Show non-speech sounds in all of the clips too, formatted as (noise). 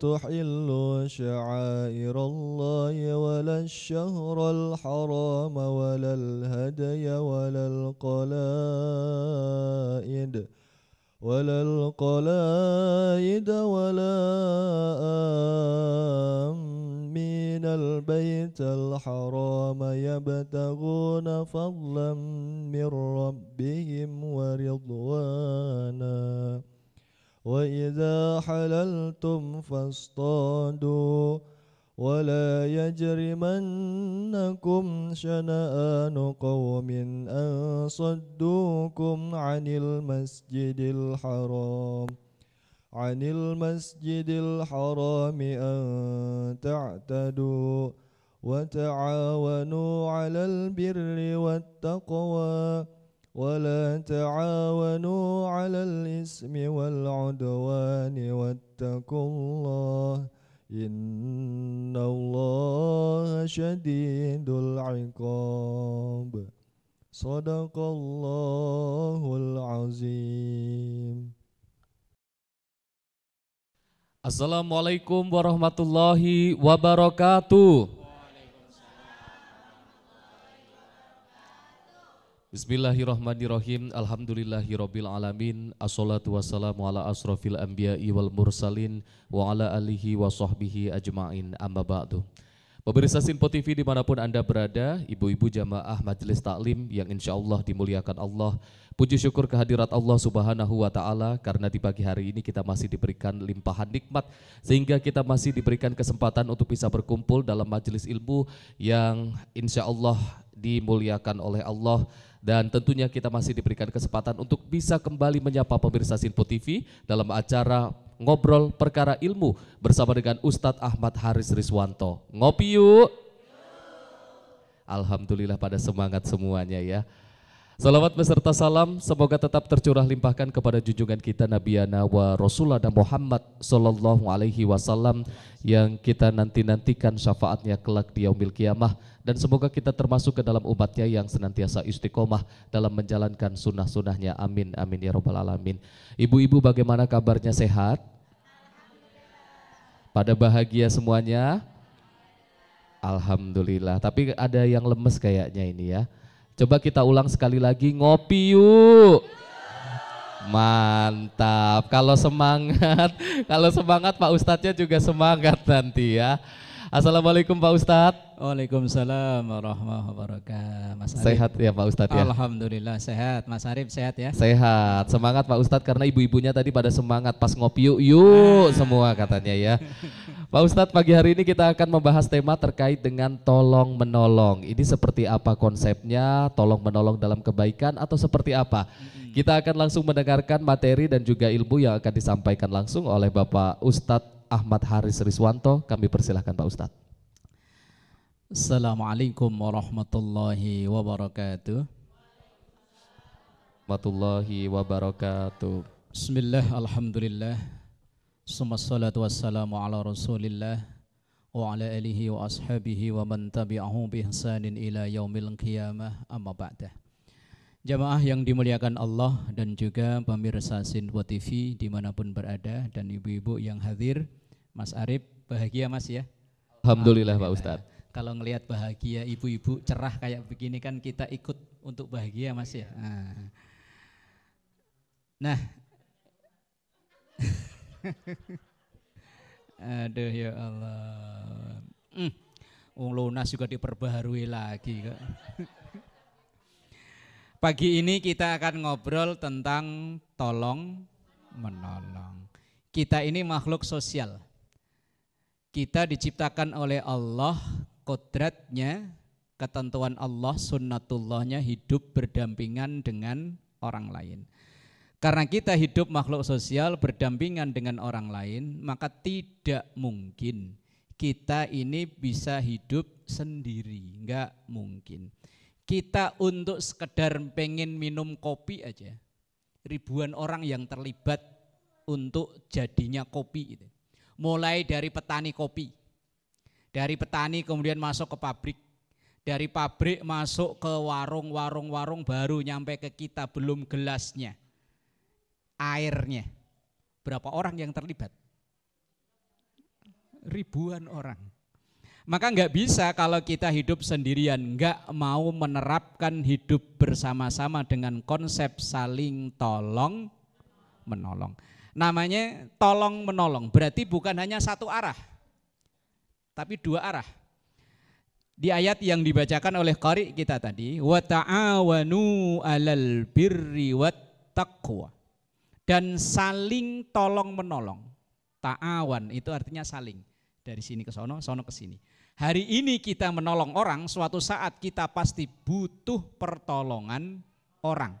تحل شعائر الله ولا الشهر شنآن قوم أن صدوكم عن المسجد الحرام عن المسجد الحرام أن تعتدوا وتعاونوا على البر والتقوى ولا تعاونوا على الإثم والعدوان واتقوا الله إن الله شديد العقاب صدق الله Assalamualaikum warahmatullahi wabarakatuh. Bismillahirrahmanirrahim. Alhamdulillahirabbil alamin. Assalatu wassalamu ala asrofil anbiya'i wal mursalin wa ala alihi wa sahbihi ajmain. Amma ba'du. Pemirsa Sinpo TV dimanapun Anda berada, ibu-ibu jamaah majelis taklim yang insya Allah dimuliakan Allah, puji syukur kehadirat Allah subhanahu wa ta'ala karena di pagi hari ini kita masih diberikan limpahan nikmat sehingga kita masih diberikan kesempatan untuk bisa berkumpul dalam majelis ilmu yang insya Allah dimuliakan oleh Allah dan tentunya kita masih diberikan kesempatan untuk bisa kembali menyapa pemirsa Sinpo TV dalam acara Ngobrol Perkara Ilmu bersama dengan Ustadz Ahmad Haris Riswanto. Ngopi yuk! Alhamdulillah pada semangat semuanya ya. Salawat beserta salam semoga tetap tercurah limpahkan kepada junjungan kita Nabi Nawa wa dan Muhammad Sallallahu Alaihi Wasallam yang kita nanti nantikan syafaatnya kelak di yaumil kiamah dan semoga kita termasuk ke dalam umatnya yang senantiasa istiqomah dalam menjalankan sunnah-sunnahnya. Amin, amin ya robbal alamin. Ibu-ibu bagaimana kabarnya sehat? Pada bahagia semuanya? Alhamdulillah. Tapi ada yang lemes kayaknya ini ya. Coba kita ulang sekali lagi, ngopi yuk. Mantap. Kalau semangat, (laughs) kalau semangat Pak Ustadznya juga semangat nanti ya. Assalamualaikum Pak Ustadz. Waalaikumsalam warahmatullahi wabarakatuh. Mas Sehat ya Pak Ustadz ya? Alhamdulillah sehat. Mas Arif sehat ya? Sehat. Semangat Pak Ustadz karena ibu-ibunya tadi pada semangat pas ngopi yuk, yuk ah. semua katanya ya. Pak Ustadz pagi hari ini kita akan membahas tema terkait dengan tolong menolong. Ini seperti apa konsepnya? Tolong menolong dalam kebaikan atau seperti apa? Kita akan langsung mendengarkan materi dan juga ilmu yang akan disampaikan langsung oleh Bapak Ustadz Ahmad Haris Riswanto. Kami persilahkan Pak Ustadz. Assalamualaikum warahmatullahi wabarakatuh. Warahmatullahi wabarakatuh. Bismillah, alhamdulillah. Sumassalatu wassalamu ala rasulillah wa ala alihi wa ashabihi wa man tabi'ahu bi ihsanin ila yaumil qiyamah amma ba'dah. Jamaah yang dimuliakan Allah dan juga pemirsa Sinwa TV dimanapun berada dan ibu-ibu yang hadir. Mas Arif bahagia Mas ya. Alhamdulillah Pak Ustadz. Kalau ngelihat bahagia ibu-ibu cerah kayak begini kan kita ikut untuk bahagia Mas ya. Iya. Ah. Nah, (laughs) aduh ya Allah. Mm. Wong lunas juga diperbaharui lagi kok. (laughs) Pagi ini kita akan ngobrol tentang tolong menolong. Kita ini makhluk sosial. Kita diciptakan oleh Allah, kodratnya, ketentuan Allah, sunnatullahnya hidup berdampingan dengan orang lain. Karena kita hidup makhluk sosial berdampingan dengan orang lain, maka tidak mungkin kita ini bisa hidup sendiri, enggak mungkin. Kita untuk sekedar pengen minum kopi aja, ribuan orang yang terlibat untuk jadinya kopi itu mulai dari petani kopi, dari petani kemudian masuk ke pabrik, dari pabrik masuk ke warung-warung-warung baru nyampe ke kita belum gelasnya, airnya. Berapa orang yang terlibat? Ribuan orang. Maka nggak bisa kalau kita hidup sendirian, nggak mau menerapkan hidup bersama-sama dengan konsep saling tolong menolong. Namanya tolong menolong. Berarti bukan hanya satu arah, tapi dua arah. Di ayat yang dibacakan oleh Qari kita tadi, wa ta'awanu 'alal birri wat taqwa. Dan saling tolong menolong. Ta'awan itu artinya saling. Dari sini ke sono, sono ke sini. Hari ini kita menolong orang, suatu saat kita pasti butuh pertolongan orang.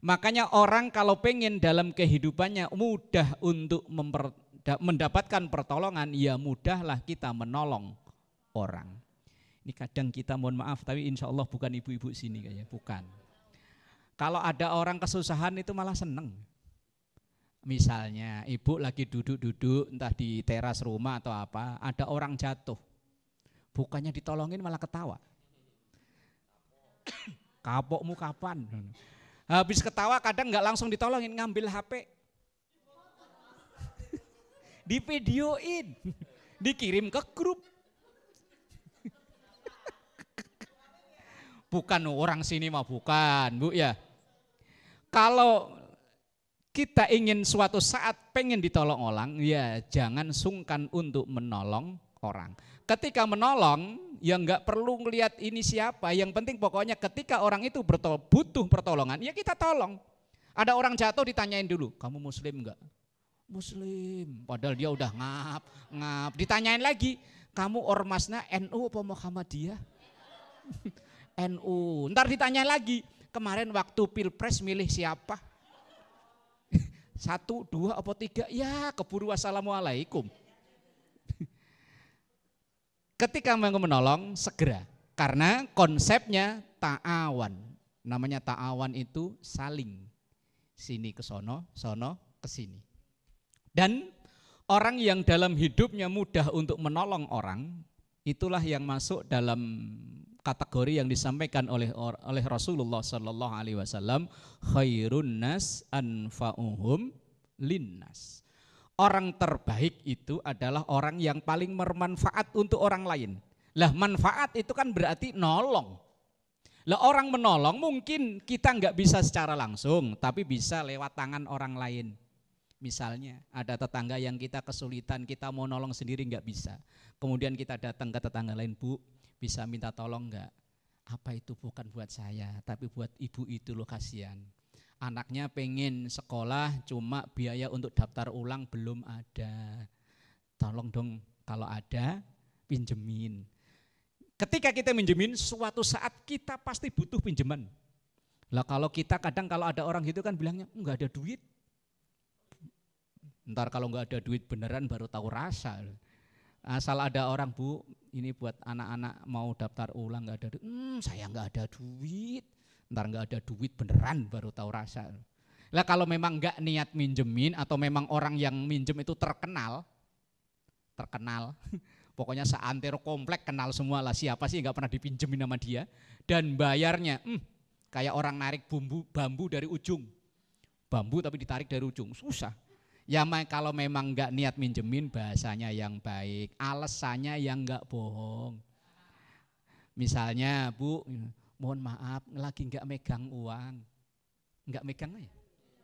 Makanya orang kalau pengen dalam kehidupannya mudah untuk mendapatkan pertolongan, ya mudahlah kita menolong orang. Ini kadang kita mohon maaf, tapi insya Allah bukan ibu-ibu sini kayaknya, bukan. Kalau ada orang kesusahan itu malah seneng. Misalnya ibu lagi duduk-duduk entah di teras rumah atau apa, ada orang jatuh. Bukannya ditolongin malah ketawa. (coughs) Kapokmu kapan? Habis ketawa kadang nggak langsung ditolongin ngambil HP. (laughs) Di videoin, dikirim ke grup. (laughs) Bukan orang sini mah bukan, Bu ya. Kalau kita ingin suatu saat pengen ditolong orang, ya jangan sungkan untuk menolong orang ketika menolong ya nggak perlu melihat ini siapa, yang penting pokoknya ketika orang itu bertol butuh pertolongan, ya kita tolong. Ada orang jatuh ditanyain dulu, kamu muslim nggak? Muslim, padahal dia udah ngap, ngap. Ditanyain lagi, kamu ormasnya NU apa Muhammadiyah? (laughs) NU. Ntar ditanya lagi, kemarin waktu pilpres milih siapa? (laughs) Satu, dua, apa tiga? Ya keburu assalamualaikum. Ketika mau menolong, segera. Karena konsepnya ta'awan. Namanya ta'awan itu saling. Sini ke sono, sono ke sini. Dan orang yang dalam hidupnya mudah untuk menolong orang, itulah yang masuk dalam kategori yang disampaikan oleh oleh Rasulullah Shallallahu Alaihi Wasallam khairun nas anfa'uhum linnas Orang terbaik itu adalah orang yang paling bermanfaat untuk orang lain. Lah manfaat itu kan berarti nolong. Lah orang menolong mungkin kita nggak bisa secara langsung, tapi bisa lewat tangan orang lain. Misalnya ada tetangga yang kita kesulitan, kita mau nolong sendiri nggak bisa. Kemudian kita datang ke tetangga lain, Bu, bisa minta tolong nggak? Apa itu bukan buat saya, tapi buat ibu itu loh kasihan anaknya pengen sekolah cuma biaya untuk daftar ulang belum ada. Tolong dong kalau ada pinjemin. Ketika kita pinjemin suatu saat kita pasti butuh pinjaman. Lah kalau kita kadang kalau ada orang gitu kan bilangnya enggak ada duit. Ntar kalau enggak ada duit beneran baru tahu rasa. Asal ada orang bu, ini buat anak-anak mau daftar ulang enggak ada duit. Hmm, saya enggak ada duit ntar nggak ada duit beneran baru tahu rasa. Lah kalau memang nggak niat minjemin atau memang orang yang minjem itu terkenal, terkenal, (laughs) pokoknya seantero komplek kenal semua lah siapa sih nggak pernah dipinjemin sama dia dan bayarnya hmm, kayak orang narik bumbu bambu dari ujung bambu tapi ditarik dari ujung susah ya kalau memang nggak niat minjemin bahasanya yang baik alasannya yang nggak bohong misalnya bu mohon maaf lagi nggak megang uang nggak megang ya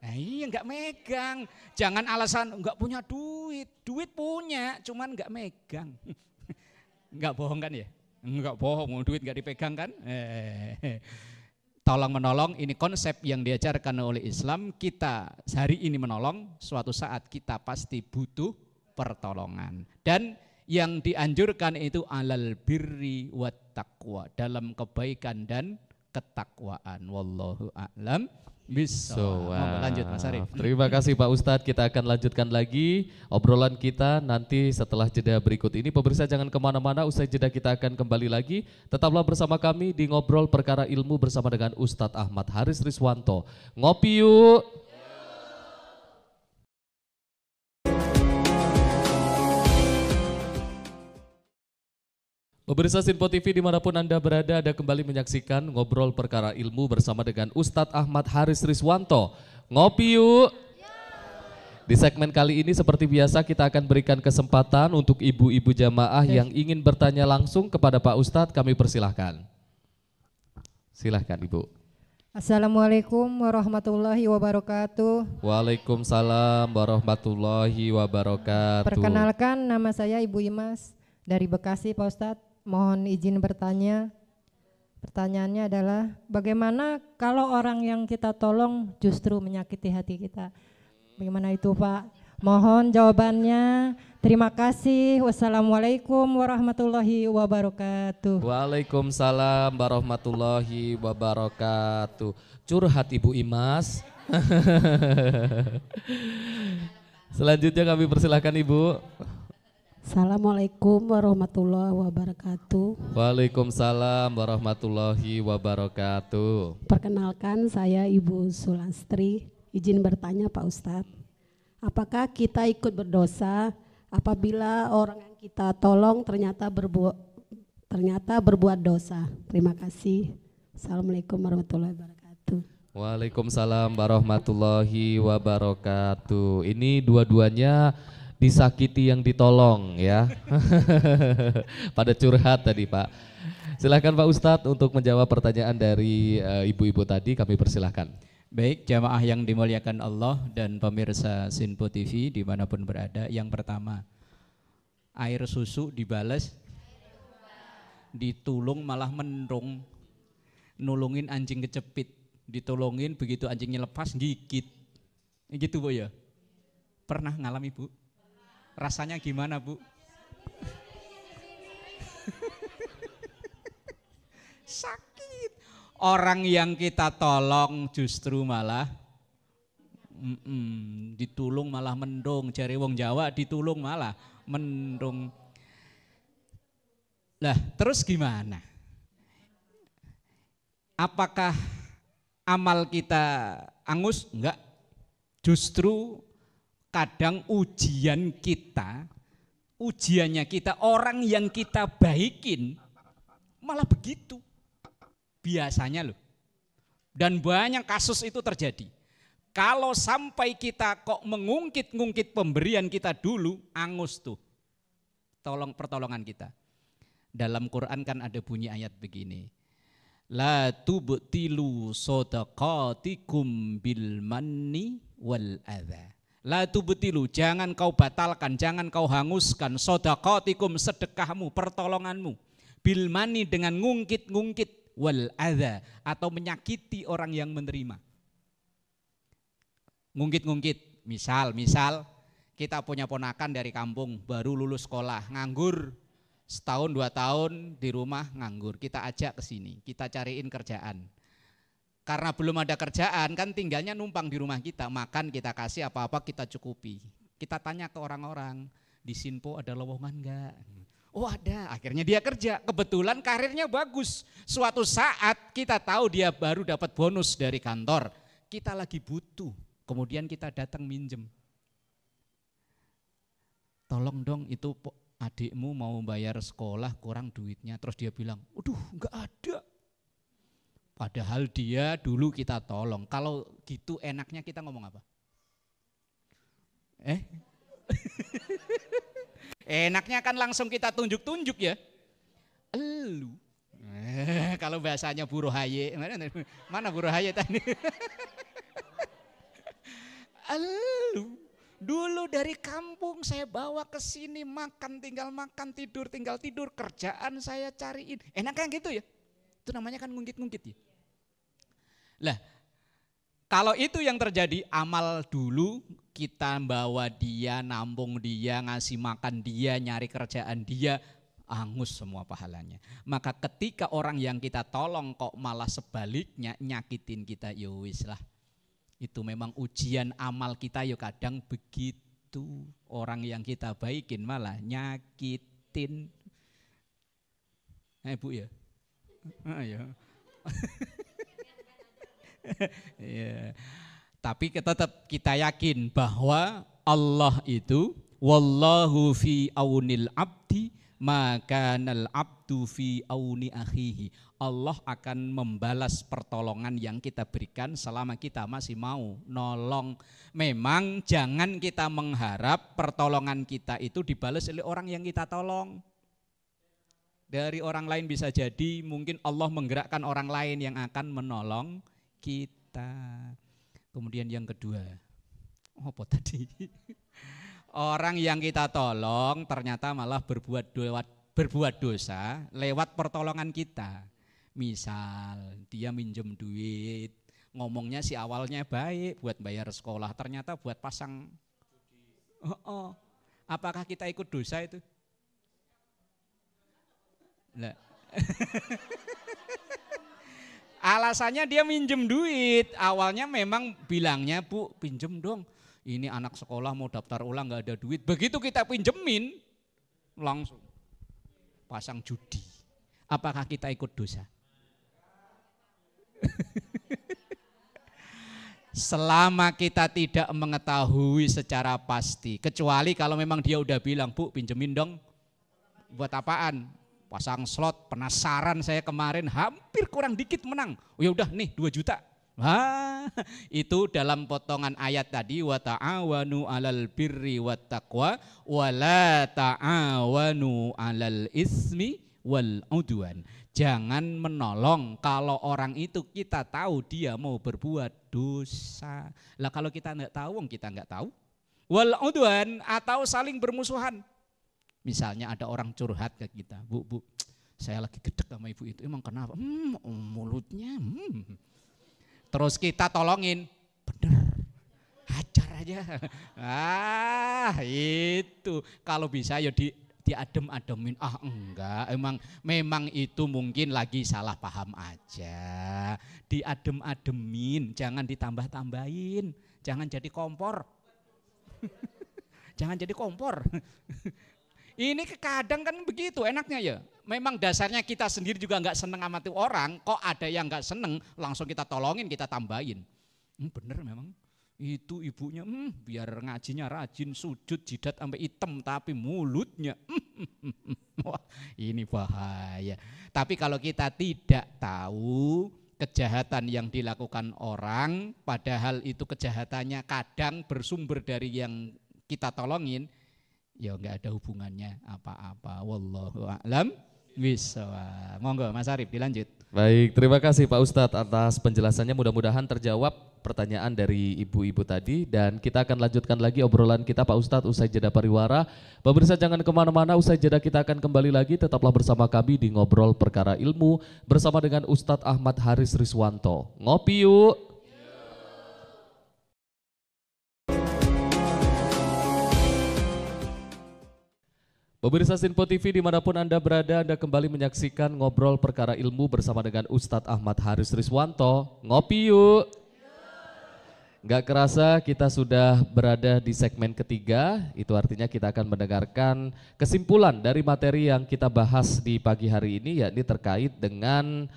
eh, iya nggak megang jangan alasan nggak punya duit duit punya cuman nggak megang (laughs) nggak bohong kan ya nggak bohong duit nggak dipegang kan eh, tolong menolong ini konsep yang diajarkan oleh Islam kita hari ini menolong suatu saat kita pasti butuh pertolongan dan yang dianjurkan itu alal birri watakwa taqwa dalam kebaikan dan ketakwaan wallahu a'lam Bismillah. Lanjut Mas Arif. Terima kasih Pak Ustadz. Kita akan lanjutkan lagi obrolan kita nanti setelah jeda berikut ini. Pemirsa jangan kemana-mana. Usai jeda kita akan kembali lagi. Tetaplah bersama kami di ngobrol perkara ilmu bersama dengan Ustadz Ahmad Haris Riswanto. Ngopi yuk. Pemirsa Sinpo TV dimanapun Anda berada, ada kembali menyaksikan Ngobrol Perkara Ilmu bersama dengan Ustadz Ahmad Haris Riswanto. Ngopi yuk! Di segmen kali ini seperti biasa kita akan berikan kesempatan untuk ibu-ibu jamaah yang ingin bertanya langsung kepada Pak Ustadz, kami persilahkan. Silahkan Ibu. Assalamualaikum warahmatullahi wabarakatuh. Waalaikumsalam warahmatullahi wabarakatuh. Perkenalkan nama saya Ibu Imas dari Bekasi Pak Ustadz. Mohon izin bertanya. Pertanyaannya adalah bagaimana kalau orang yang kita tolong justru menyakiti hati kita? Bagaimana itu, Pak? Mohon jawabannya. Terima kasih. Wassalamualaikum warahmatullahi wabarakatuh. Waalaikumsalam warahmatullahi wabarakatuh. Curhat Ibu Imas. (laughs) Selanjutnya kami persilahkan Ibu. Assalamualaikum warahmatullahi wabarakatuh. Waalaikumsalam warahmatullahi wabarakatuh. Perkenalkan saya Ibu Sulastri, izin bertanya Pak Ustadz. Apakah kita ikut berdosa apabila orang yang kita tolong ternyata berbuat ternyata berbuat dosa? Terima kasih. Assalamualaikum warahmatullahi wabarakatuh. Waalaikumsalam warahmatullahi wabarakatuh. Ini dua-duanya disakiti yang ditolong ya. (laughs) Pada curhat tadi Pak. Silahkan Pak Ustadz untuk menjawab pertanyaan dari eh, ibu-ibu uh, tadi kami persilahkan. Baik, jamaah yang dimuliakan Allah dan pemirsa Sinpo TV dimanapun berada. Yang pertama, air susu dibales, ditulung malah menrung, nulungin anjing kecepit, ditolongin begitu anjingnya lepas gigit. Gitu bu ya? Pernah ngalami bu? Rasanya gimana, Bu? Sakit. Orang yang kita tolong justru malah mm -mm, ditulung malah mendung. Jari wong Jawa ditulung malah mendung. Lah, terus gimana? Apakah amal kita angus? Enggak. Justru kadang ujian kita, ujiannya kita, orang yang kita baikin malah begitu. Biasanya loh. Dan banyak kasus itu terjadi. Kalau sampai kita kok mengungkit-ngungkit pemberian kita dulu, angus tuh. Tolong pertolongan kita. Dalam Quran kan ada bunyi ayat begini. La tubtilu sodaqatikum bil manni wal adha. La tubtilu, jangan kau batalkan, jangan kau hanguskan sodakotikum sedekahmu, pertolonganmu. Bilmani dengan ngungkit-ngungkit wal adha atau menyakiti orang yang menerima. Ngungkit-ngungkit, misal, misal kita punya ponakan dari kampung baru lulus sekolah, nganggur setahun dua tahun di rumah nganggur, kita ajak ke sini, kita cariin kerjaan karena belum ada kerjaan kan tinggalnya numpang di rumah kita, makan kita kasih apa-apa kita cukupi. Kita tanya ke orang-orang, di Sinpo ada lowongan enggak? Oh ada, akhirnya dia kerja. Kebetulan karirnya bagus. Suatu saat kita tahu dia baru dapat bonus dari kantor. Kita lagi butuh, kemudian kita datang minjem. Tolong dong itu adikmu mau bayar sekolah kurang duitnya. Terus dia bilang, aduh enggak ada Padahal dia dulu kita tolong. Kalau gitu enaknya kita ngomong apa? Eh? (laughs) enaknya kan langsung kita tunjuk-tunjuk ya. Elu. Eh, kalau bahasanya buruh haye, mana, buruh haye tadi? (laughs) Elu. Dulu dari kampung saya bawa ke sini makan tinggal makan, tidur tinggal tidur, kerjaan saya cariin. Enaknya kan gitu ya? Itu namanya kan ngungkit-ngungkit ya. Lah, kalau itu yang terjadi, amal dulu kita bawa dia, nampung dia, ngasih makan dia, nyari kerjaan dia, angus semua pahalanya. Maka ketika orang yang kita tolong kok malah sebaliknya nyakitin kita, yowis ya lah. Itu memang ujian amal kita yuk ya kadang begitu. Orang yang kita baikin malah nyakitin. Eh Bu ya, Iya. (laughs) iya. Tapi tetap kita yakin bahwa Allah itu wallahu fi aunil abdi maka nal abdu fi auni akhihi. Allah akan membalas pertolongan yang kita berikan selama kita masih mau nolong. Memang jangan kita mengharap pertolongan kita itu dibalas oleh orang yang kita tolong. Dari orang lain bisa jadi mungkin Allah menggerakkan orang lain yang akan menolong kita. Kemudian yang kedua, oh, apa tadi? (laughs) Orang yang kita tolong ternyata malah berbuat dosa, berbuat dosa lewat pertolongan kita. Misal dia minjem duit, ngomongnya si awalnya baik buat bayar sekolah, ternyata buat pasang. Oh, oh. Apakah kita ikut dosa itu? (laughs) Alasannya dia minjem duit. Awalnya memang bilangnya, "Bu, pinjem dong. Ini anak sekolah mau daftar ulang gak ada duit." Begitu kita pinjemin, langsung pasang judi. Apakah kita ikut dosa? (laughs) Selama kita tidak mengetahui secara pasti, kecuali kalau memang dia udah bilang, "Bu, pinjemin dong." Buat apaan? pasang slot, penasaran saya kemarin hampir kurang dikit menang. Oh ya udah nih 2 juta. Wah, (laughs) itu dalam potongan ayat tadi wa ta'awanu 'alal birri wat taqwa wa la ta'awanu 'alal ismi wal udwan. Jangan menolong kalau orang itu kita tahu dia mau berbuat dosa. Lah kalau kita enggak tahu, kita enggak tahu. Wal udwan atau saling bermusuhan. Misalnya ada orang curhat ke kita, bu, bu, saya lagi gedek sama ibu itu, emang kenapa? Hmm, mulutnya, hmm. Terus kita tolongin, bener, hajar aja. (laughs) Ah, itu. Kalau bisa ya di diadem-ademin. Ah enggak, emang memang itu mungkin lagi salah paham aja. Diadem-ademin, jangan ditambah-tambahin. Jangan jadi kompor. (laughs) jangan jadi kompor. (laughs) Ini kadang kan begitu enaknya ya. Memang dasarnya kita sendiri juga nggak seneng sama tuh orang, kok ada yang nggak seneng langsung kita tolongin, kita tambahin. Hmm, bener memang. Itu ibunya, hmm, biar ngajinya rajin, sujud, jidat sampai hitam, tapi mulutnya, hmm, hmm, hmm, hmm. wah ini bahaya. Tapi kalau kita tidak tahu kejahatan yang dilakukan orang, padahal itu kejahatannya kadang bersumber dari yang kita tolongin, ya enggak ada hubungannya apa-apa. Wallahu a'lam bisawab. Monggo Mas Arif dilanjut. Baik, terima kasih Pak Ustadz atas penjelasannya. Mudah-mudahan terjawab pertanyaan dari ibu-ibu tadi dan kita akan lanjutkan lagi obrolan kita Pak Ustadz usai jeda pariwara. Pemirsa jangan kemana-mana, usai jeda kita akan kembali lagi. Tetaplah bersama kami di Ngobrol Perkara Ilmu bersama dengan Ustadz Ahmad Haris Riswanto. Ngopi yuk! Pemirsa Sinpo TV dimanapun Anda berada, Anda kembali menyaksikan ngobrol perkara ilmu bersama dengan Ustadz Ahmad Haris Riswanto. Ngopi yuk! Gak kerasa kita sudah berada di segmen ketiga, itu artinya kita akan mendengarkan kesimpulan dari materi yang kita bahas di pagi hari ini, yakni terkait dengan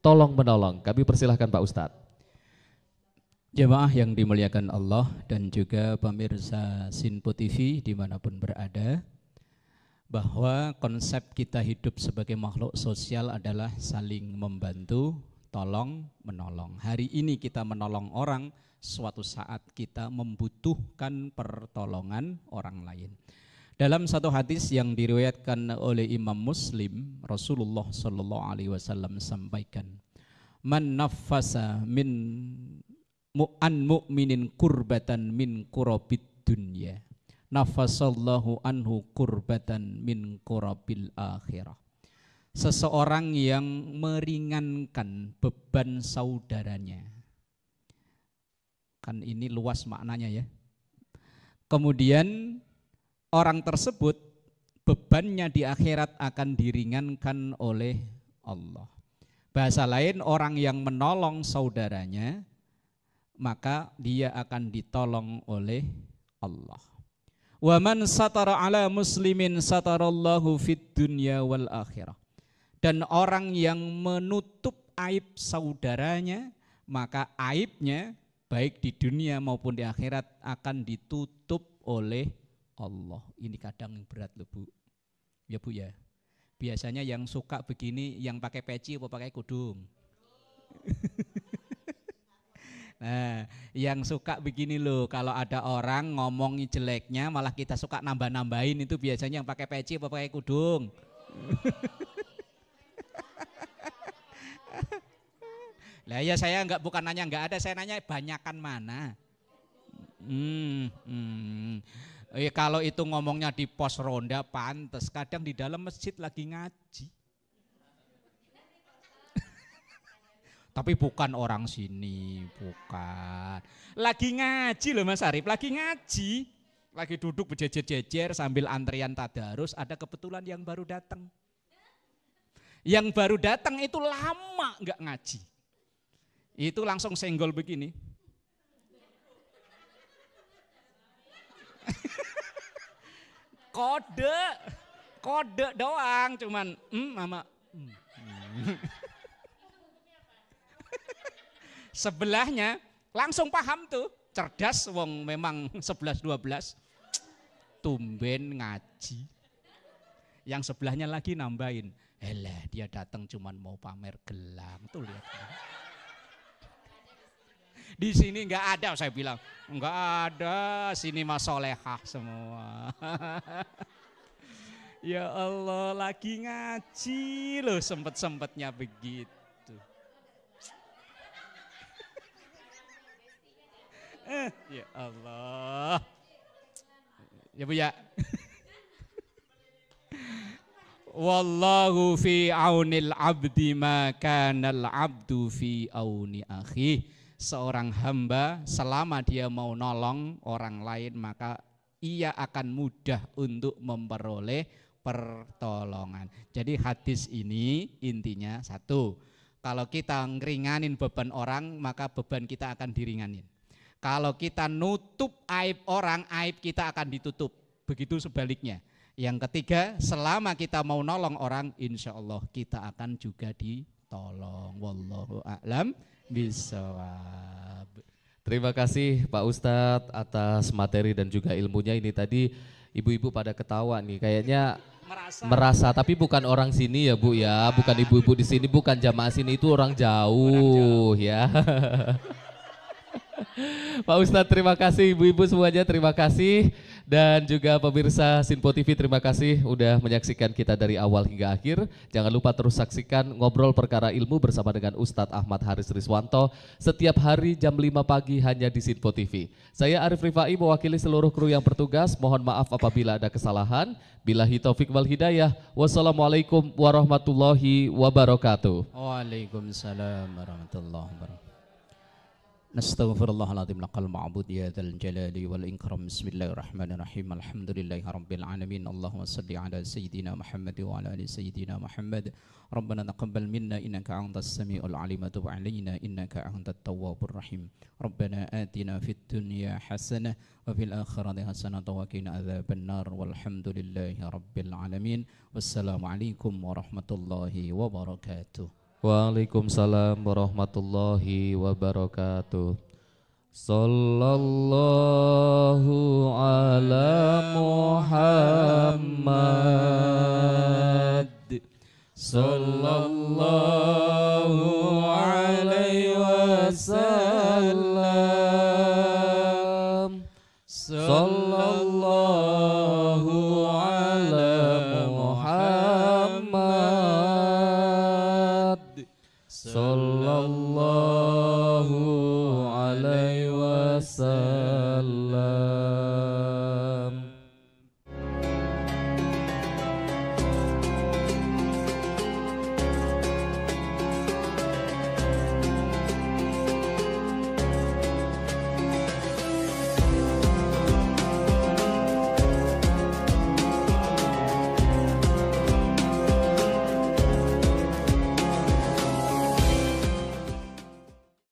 tolong-menolong. Kami persilahkan Pak Ustadz. Jemaah yang dimuliakan Allah dan juga pemirsa Sinpo TV dimanapun berada, bahwa konsep kita hidup sebagai makhluk sosial adalah saling membantu, tolong menolong. Hari ini kita menolong orang, suatu saat kita membutuhkan pertolongan orang lain. Dalam satu hadis yang diriwayatkan oleh Imam Muslim, Rasulullah Shallallahu Alaihi Wasallam sampaikan, "Man nafasa min mu'an mu'minin kurbatan min kurobit dunya." nafasallahu anhu kurbatan min kurabil akhirah seseorang yang meringankan beban saudaranya kan ini luas maknanya ya kemudian orang tersebut bebannya di akhirat akan diringankan oleh Allah bahasa lain orang yang menolong saudaranya maka dia akan ditolong oleh Allah Wa man satara ala muslimin satarallahu fid dunya wal akhirah. Dan orang yang menutup aib saudaranya, maka aibnya baik di dunia maupun di akhirat akan ditutup oleh Allah. Ini kadang berat loh Bu. Ya Bu ya. Biasanya yang suka begini yang pakai peci apa pakai kudung? Nah, yang suka begini loh, kalau ada orang ngomongin jeleknya malah kita suka nambah-nambahin itu biasanya yang pakai peci apa pakai kudung. (laughs) Lah ya saya enggak bukan nanya enggak ada, saya nanya banyakan mana. Hmm, hmm. Eh, kalau itu ngomongnya di pos ronda pantas, kadang di dalam masjid lagi ngaji. Tapi bukan orang sini, bukan. Lagi ngaji loh Mas Arif, lagi ngaji. Lagi duduk berjejer-jejer sambil antrian tadarus, ada kebetulan yang baru datang. Yang baru datang itu lama nggak ngaji. Itu langsung senggol begini. (laughs) kode, kode doang, cuman, hmm, mama. Mm. (laughs) sebelahnya langsung paham tuh cerdas wong memang 11 12 tumben ngaji yang sebelahnya lagi nambahin Elah eh dia datang cuman mau pamer gelang tuh lihat di sini nggak ada saya bilang nggak ada sini mas solehah semua (laughs) ya Allah lagi ngaji loh sempet sempetnya begitu Eh. ya Allah. Ya Bu ya. (laughs) Wallahu fi aunil abdi maka nal abdu fi auni akhi. Seorang hamba selama dia mau nolong orang lain maka ia akan mudah untuk memperoleh pertolongan. Jadi hadis ini intinya satu, kalau kita ngeringanin beban orang maka beban kita akan diringanin. Kalau kita nutup aib orang, aib kita akan ditutup. Begitu sebaliknya. Yang ketiga, selama kita mau nolong orang, insya Allah kita akan juga ditolong. Wallahu a'lam bisawab. Terima kasih Pak Ustadz atas materi dan juga ilmunya ini tadi ibu-ibu pada ketawa nih kayaknya merasa. merasa tapi bukan orang sini ya Bu ya bukan ibu-ibu di sini bukan jamaah sini itu orang jauh, orang jauh. ya (laughs) (laughs) Pak Ustadz terima kasih, ibu-ibu semuanya terima kasih dan juga pemirsa Sinpo TV terima kasih udah menyaksikan kita dari awal hingga akhir. Jangan lupa terus saksikan ngobrol perkara ilmu bersama dengan Ustadz Ahmad Haris Riswanto setiap hari jam 5 pagi hanya di Sinpo TV. Saya Arif Rifai mewakili seluruh kru yang bertugas. Mohon maaf apabila ada kesalahan. Bila taufik wal hidayah. Wassalamualaikum warahmatullahi wabarakatuh. Waalaikumsalam warahmatullahi wabarakatuh. Nastaghfirullahaladzim laqal ma'bud ya dhal jalali wal ikram Bismillahirrahmanirrahim Alhamdulillahirrabbilalamin Allahumma salli ala sayyidina Muhammad wa ala sayyidina Muhammad Rabbana taqabbal minna innaka antas sami'ul alim tub 'alaina innaka antat rahim Rabbana atina fid dunya hasanah wa fil akhirati hasanah wa qina adzabannar walhamdulillahirabbil alamin wassalamu warahmatullahi wabarakatuh Waalaikumsalam warahmatullahi wabarakatuh. Sallallahu ala Muhammad. Sallallahu